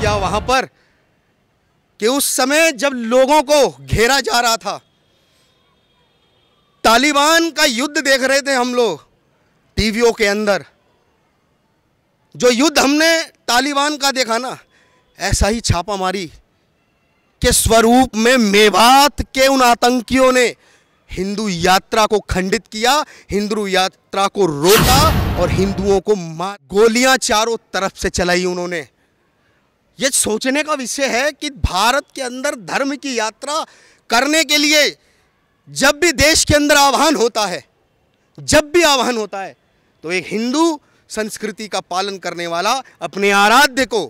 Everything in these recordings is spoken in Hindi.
किया वहाँ पर कि उस समय जब लोगों को घेरा जा रहा था तालिबान का युद्ध देख रहे थे हम लोग टीवीओ के अंदर जो युद्ध हमने तालिबान का देखा ना ऐसा ही छापा मारी के स्वरूप में मेवात के उन आतंकियों ने हिंदू यात्रा को खंडित किया हिंदू यात्रा को रोका और हिंदुओं को मार गोलियां चारों तरफ से चलाई उन्होंने ये सोचने का विषय है कि भारत के अंदर धर्म की यात्रा करने के लिए जब भी देश के अंदर आह्वान होता है जब भी आह्वान होता है तो एक हिंदू संस्कृति का पालन करने वाला अपने आराध्य को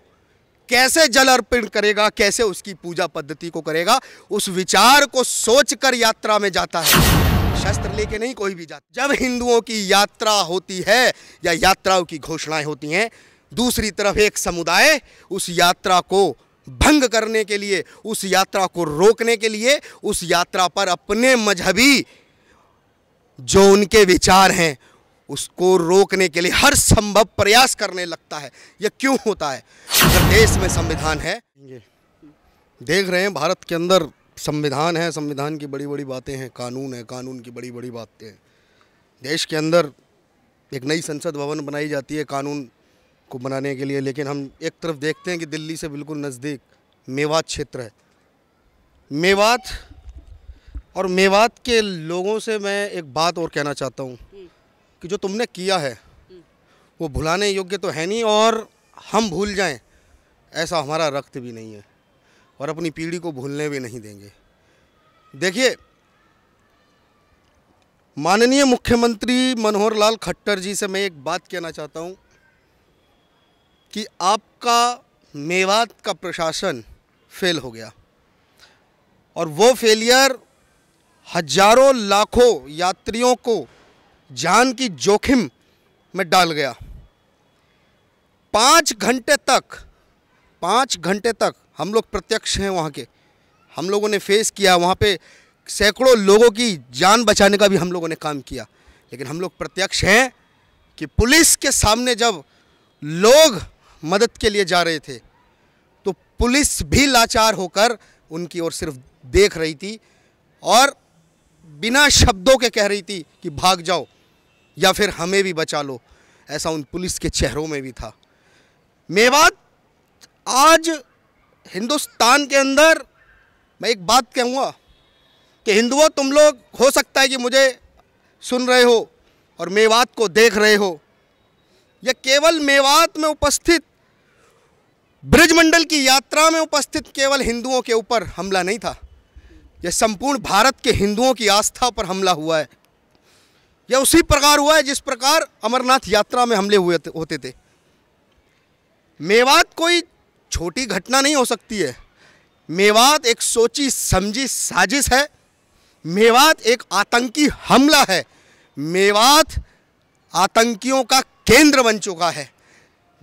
कैसे जल अर्पण करेगा कैसे उसकी पूजा पद्धति को करेगा उस विचार को सोचकर यात्रा में जाता है शस्त्र लेके नहीं कोई भी जाता जब हिंदुओं की यात्रा होती है या यात्राओं की घोषणाएं होती हैं दूसरी तरफ एक समुदाय उस यात्रा को भंग करने के लिए उस यात्रा को रोकने के लिए उस यात्रा पर अपने मजहबी जो उनके विचार हैं उसको रोकने के लिए हर संभव प्रयास करने लगता है यह क्यों होता है अगर देश में संविधान है देख रहे हैं भारत के अंदर संविधान है संविधान की बड़ी बड़ी बातें हैं कानून है कानून की बड़ी बड़ी बातें हैं देश के अंदर एक नई संसद भवन बनाई जाती है कानून को बनाने के लिए लेकिन हम एक तरफ देखते हैं कि दिल्ली से बिल्कुल नज़दीक मेवात क्षेत्र है मेवात और मेवात के लोगों से मैं एक बात और कहना चाहता हूँ कि जो तुमने किया है वो भुलाने योग्य तो है नहीं और हम भूल जाएं ऐसा हमारा रक्त भी नहीं है और अपनी पीढ़ी को भूलने भी नहीं देंगे देखिए माननीय मुख्यमंत्री मनोहर लाल खट्टर जी से मैं एक बात कहना चाहता हूँ कि आपका मेवात का प्रशासन फेल हो गया और वो फेलियर हजारों लाखों यात्रियों को जान की जोखिम में डाल गया पाँच घंटे तक पाँच घंटे तक हम लोग प्रत्यक्ष हैं वहाँ के हम लोगों ने फेस किया वहाँ पे सैकड़ों लोगों की जान बचाने का भी हम लोगों ने काम किया लेकिन हम लोग प्रत्यक्ष हैं कि पुलिस के सामने जब लोग मदद के लिए जा रहे थे तो पुलिस भी लाचार होकर उनकी ओर सिर्फ देख रही थी और बिना शब्दों के कह रही थी कि भाग जाओ या फिर हमें भी बचा लो ऐसा उन पुलिस के चेहरों में भी था मेवात आज हिंदुस्तान के अंदर मैं एक बात कहूँगा कि हिंदुओं तुम लोग हो सकता है कि मुझे सुन रहे हो और मेवात को देख रहे हो यह केवल मेवात में उपस्थित ब्रजमंडल की यात्रा में उपस्थित केवल हिंदुओं के ऊपर हमला नहीं था यह संपूर्ण भारत के हिंदुओं की आस्था पर हमला हुआ है यह उसी प्रकार हुआ है जिस प्रकार अमरनाथ यात्रा में हमले हुए होते थे मेवात कोई छोटी घटना नहीं हो सकती है मेवात एक सोची समझी साजिश है मेवात एक आतंकी हमला है मेवात आतंकियों का केंद्र बन चुका है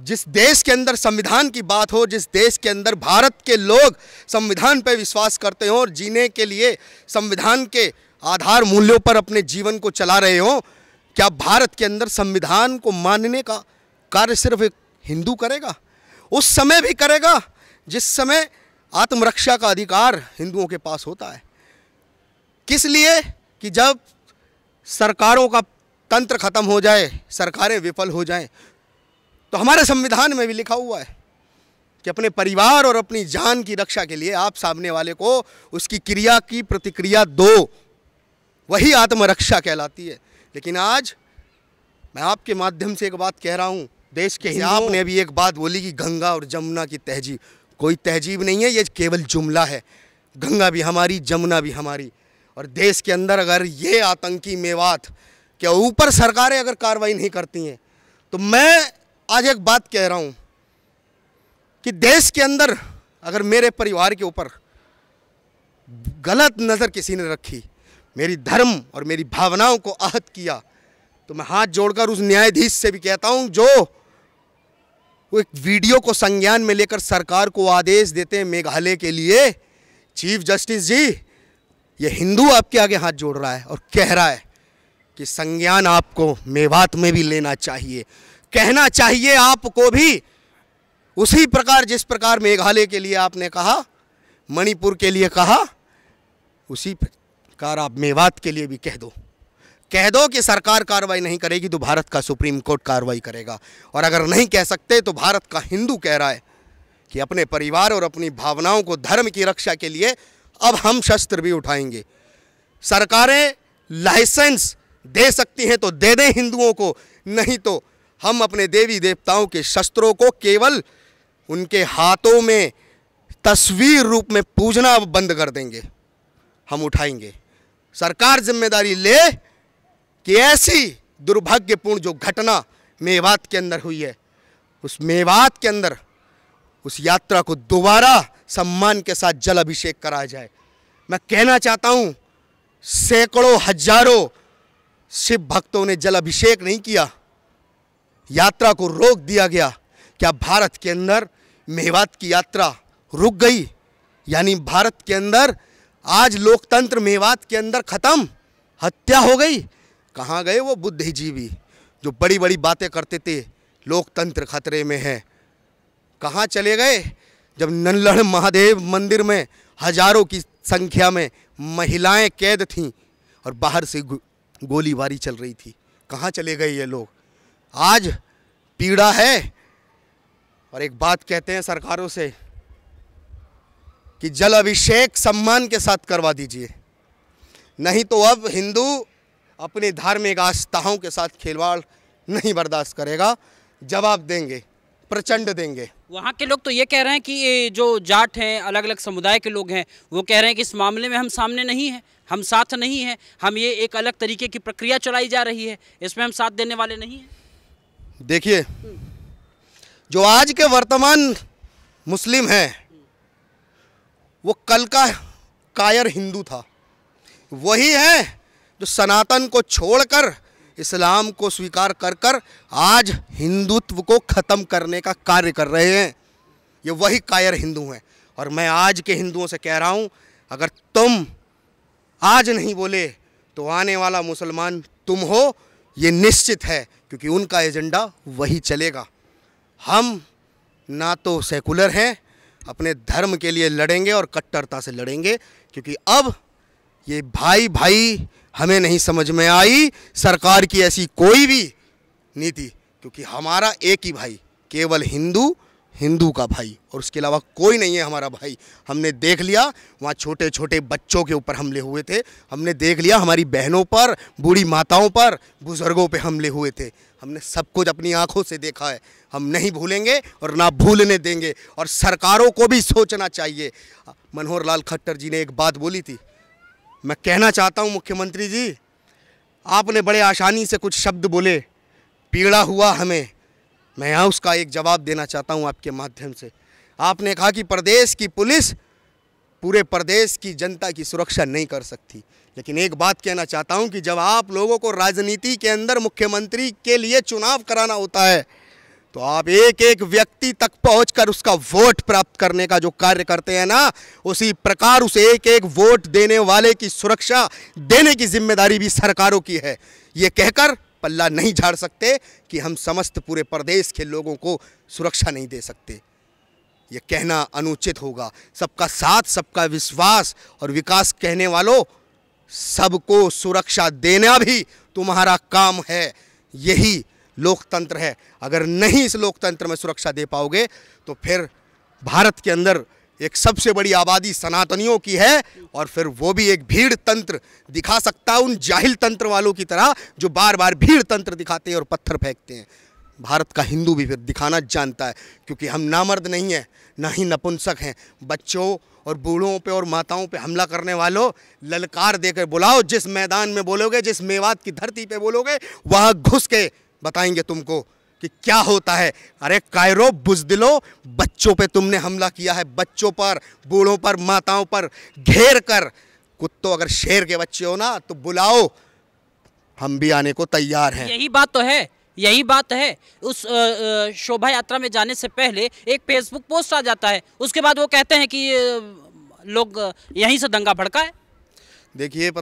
जिस देश के अंदर संविधान की बात हो जिस देश के अंदर भारत के लोग संविधान पर विश्वास करते हों और जीने के लिए संविधान के आधार मूल्यों पर अपने जीवन को चला रहे हों क्या भारत के अंदर संविधान को मानने का कार्य सिर्फ एक हिंदू करेगा उस समय भी करेगा जिस समय आत्मरक्षा का अधिकार हिंदुओं के पास होता है किस लिए कि जब सरकारों का तंत्र खत्म हो जाए सरकारें विफल हो जाएं तो हमारे संविधान में भी लिखा हुआ है कि अपने परिवार और अपनी जान की रक्षा के लिए आप सामने वाले को उसकी क्रिया की प्रतिक्रिया दो वही आत्मरक्षा कहलाती है लेकिन आज मैं आपके माध्यम से एक बात कह रहा हूँ देश के हिसाब ने भी एक बात बोली कि गंगा और जमुना की तहजीब कोई तहजीब नहीं है ये केवल जुमला है गंगा भी हमारी जमुना भी हमारी और देश के अंदर अगर ये आतंकी मेवात के ऊपर सरकारें अगर कार्रवाई नहीं करती हैं तो मैं आज एक बात कह रहा हूँ कि देश के अंदर अगर मेरे परिवार के ऊपर गलत नज़र किसी ने रखी मेरी धर्म और मेरी भावनाओं को आहत किया तो मैं हाथ जोड़कर उस न्यायाधीश से भी कहता हूँ जो वो एक वीडियो को संज्ञान में लेकर सरकार को आदेश देते हैं मेघालय के लिए चीफ जस्टिस जी ये हिंदू आपके आगे हाथ जोड़ रहा है और कह रहा है कि संज्ञान आपको मेवात में भी लेना चाहिए कहना चाहिए आपको भी उसी प्रकार जिस प्रकार मेघालय के लिए आपने कहा मणिपुर के लिए कहा उसी प्रकार आप मेवात के लिए भी कह दो कह दो कि सरकार कार्रवाई नहीं करेगी तो भारत का सुप्रीम कोर्ट कार्रवाई करेगा और अगर नहीं कह सकते तो भारत का हिंदू कह रहा है कि अपने परिवार और अपनी भावनाओं को धर्म की रक्षा के लिए अब हम शस्त्र भी उठाएंगे सरकारें लाइसेंस दे सकती हैं तो दे दें हिंदुओं को नहीं तो हम अपने देवी देवताओं के शस्त्रों को केवल उनके हाथों में तस्वीर रूप में पूजना बंद कर देंगे हम उठाएंगे सरकार जिम्मेदारी ले कि ऐसी दुर्भाग्यपूर्ण जो घटना मेवात के अंदर हुई है उस मेवात के अंदर उस यात्रा को दोबारा सम्मान के साथ जल अभिषेक कराया जाए मैं कहना चाहता हूँ सैकड़ों हजारों शिव भक्तों ने जल अभिषेक नहीं किया यात्रा को रोक दिया गया क्या भारत के अंदर मेवात की यात्रा रुक गई यानी भारत के अंदर आज लोकतंत्र मेवात के अंदर ख़त्म हत्या हो गई कहाँ गए वो बुद्धिजीवी जो बड़ी बड़ी बातें करते थे लोकतंत्र खतरे में है कहाँ चले गए जब नल्लड़ महादेव मंदिर में हजारों की संख्या में महिलाएं कैद थीं और बाहर से गोलीबारी चल रही थी कहाँ चले गए ये लोग आज पीड़ा है और एक बात कहते हैं सरकारों से कि जल अभिषेक सम्मान के साथ करवा दीजिए नहीं तो अब हिंदू अपने धार्मिक आस्थाओं के साथ खिलवाड़ नहीं बर्दाश्त करेगा जवाब देंगे प्रचंड देंगे वहाँ के लोग तो ये कह रहे हैं कि जो जाट हैं अलग अलग समुदाय के लोग हैं वो कह रहे हैं कि इस मामले में हम सामने नहीं हैं हम साथ नहीं हैं हम ये एक अलग तरीके की प्रक्रिया चलाई जा रही है इसमें हम साथ देने वाले नहीं हैं देखिए जो आज के वर्तमान मुस्लिम हैं वो कल का कायर हिंदू था वही है जो सनातन को छोड़कर इस्लाम को स्वीकार कर कर आज हिंदुत्व को ख़त्म करने का कार्य कर रहे हैं ये वही कायर हिंदू हैं और मैं आज के हिंदुओं से कह रहा हूँ अगर तुम आज नहीं बोले तो आने वाला मुसलमान तुम हो ये निश्चित है क्योंकि उनका एजेंडा वही चलेगा हम ना तो सेकुलर हैं अपने धर्म के लिए लड़ेंगे और कट्टरता से लड़ेंगे क्योंकि अब ये भाई भाई हमें नहीं समझ में आई सरकार की ऐसी कोई भी नीति क्योंकि हमारा एक ही भाई केवल हिंदू हिंदू का भाई और उसके अलावा कोई नहीं है हमारा भाई हमने देख लिया वहाँ छोटे छोटे बच्चों के ऊपर हमले हुए थे हमने देख लिया हमारी बहनों पर बूढ़ी माताओं पर बुज़ुर्गों पे हमले हुए थे हमने सब कुछ अपनी आंखों से देखा है हम नहीं भूलेंगे और ना भूलने देंगे और सरकारों को भी सोचना चाहिए मनोहर लाल खट्टर जी ने एक बात बोली थी मैं कहना चाहता हूँ मुख्यमंत्री जी आपने बड़े आसानी से कुछ शब्द बोले पीड़ा हुआ हमें मैं यहाँ उसका एक जवाब देना चाहता हूँ आपके माध्यम से आपने कहा कि प्रदेश की पुलिस पूरे प्रदेश की जनता की सुरक्षा नहीं कर सकती लेकिन एक बात कहना चाहता हूँ कि जब आप लोगों को राजनीति के अंदर मुख्यमंत्री के लिए चुनाव कराना होता है तो आप एक एक व्यक्ति तक पहुंचकर उसका वोट प्राप्त करने का जो कार्य करते हैं ना उसी प्रकार उसे एक एक वोट देने वाले की सुरक्षा देने की जिम्मेदारी भी सरकारों की है ये कहकर पल्ला नहीं झाड़ सकते कि हम समस्त पूरे प्रदेश के लोगों को सुरक्षा नहीं दे सकते ये कहना अनुचित होगा सबका साथ सबका विश्वास और विकास कहने वालों सबको सुरक्षा देना भी तुम्हारा काम है यही लोकतंत्र है अगर नहीं इस लोकतंत्र में सुरक्षा दे पाओगे तो फिर भारत के अंदर एक सबसे बड़ी आबादी सनातनियों की है और फिर वो भी एक भीड़ तंत्र दिखा सकता है उन जाहिल तंत्र वालों की तरह जो बार बार भीड़ तंत्र दिखाते हैं और पत्थर फेंकते हैं भारत का हिंदू भी फिर दिखाना जानता है क्योंकि हम ना मर्द नहीं हैं ना ही नपुंसक हैं बच्चों और बूढ़ों पे और माताओं पे हमला करने वालों ललकार देकर बुलाओ जिस मैदान में बोलोगे जिस मेवात की धरती पे बोलोगे वहाँ घुस के बताएंगे तुमको कि क्या होता है अरे कायरो बुजदिलो बच्चों पे तुमने हमला किया है बच्चों पर बूढ़ों पर माताओं पर घेर कर कुत्तों अगर शेर के बच्चे हो ना तो बुलाओ हम भी आने को तैयार हैं यही बात तो है यही बात है उस शोभा यात्रा में जाने से पहले एक फेसबुक पोस्ट आ जाता है उसके बाद वो कहते हैं कि लोग यहीं से दंगा भड़का है देखिए